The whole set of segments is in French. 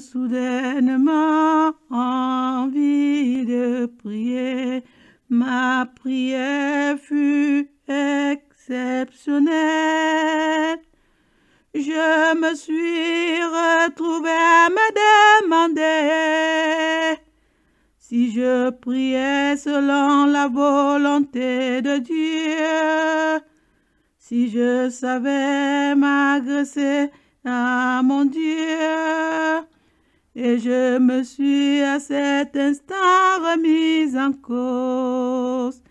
soudainement, envie de prier. Ma prière fut exceptionnelle. Je me suis retrouvé à me demander si je priais selon la volonté de Dieu, si je savais m'agresser ah, mon Dieu. Et je me suis à cet instant remise en cause.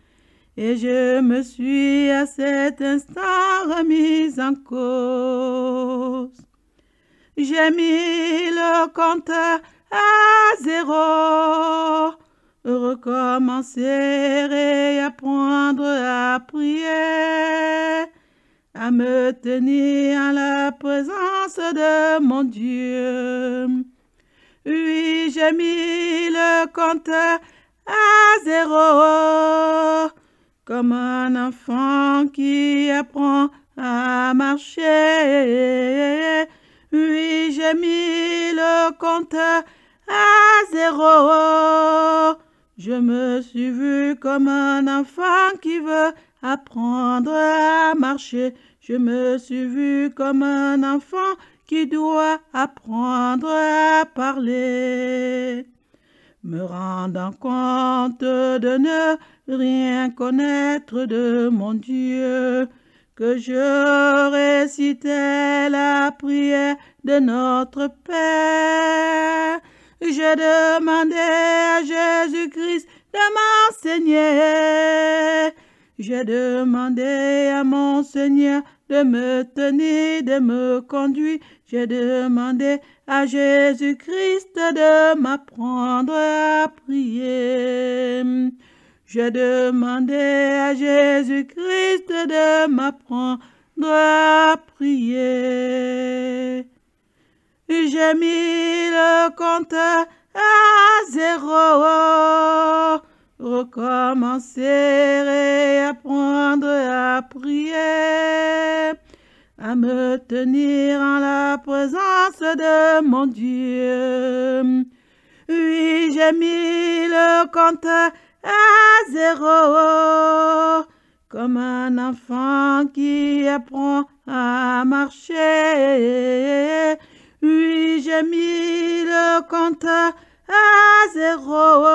Et je me suis à cet instant remise en cause. J'ai mis le compte à zéro. Recommencer et apprendre à prier à me tenir à la présence de mon Dieu. Oui, j'ai mis le compteur à zéro, comme un enfant qui apprend à marcher. Oui, j'ai mis le compteur à zéro. Je me suis vu comme un enfant qui veut apprendre à marcher. Je me suis vu comme un enfant qui doit apprendre à parler. Me rendant compte de ne rien connaître de mon Dieu, que je récitais la prière de notre Père. Je demandé à Jésus-Christ de m'enseigner j'ai demandé à mon Seigneur de me tenir, de me conduire. J'ai demandé à Jésus-Christ de m'apprendre à prier. J'ai demandé à Jésus-Christ de m'apprendre à prier. J'ai mis le compte à zéro recommencer et apprendre à prier, à me tenir en la présence de mon Dieu. Oui, j'ai mis le compte à zéro, comme un enfant qui apprend à marcher. Oui, j'ai mis le compte à zéro,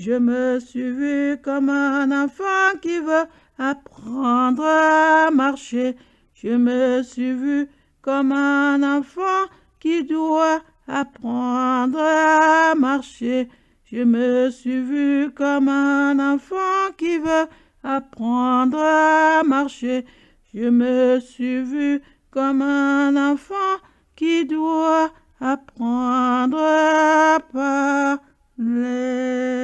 je me suis vu comme un enfant qui veut apprendre à marcher. Je me suis vu comme un enfant qui doit apprendre à marcher. Je me suis vu comme un enfant qui veut apprendre à marcher. Je me suis vu comme un enfant qui doit apprendre à parler.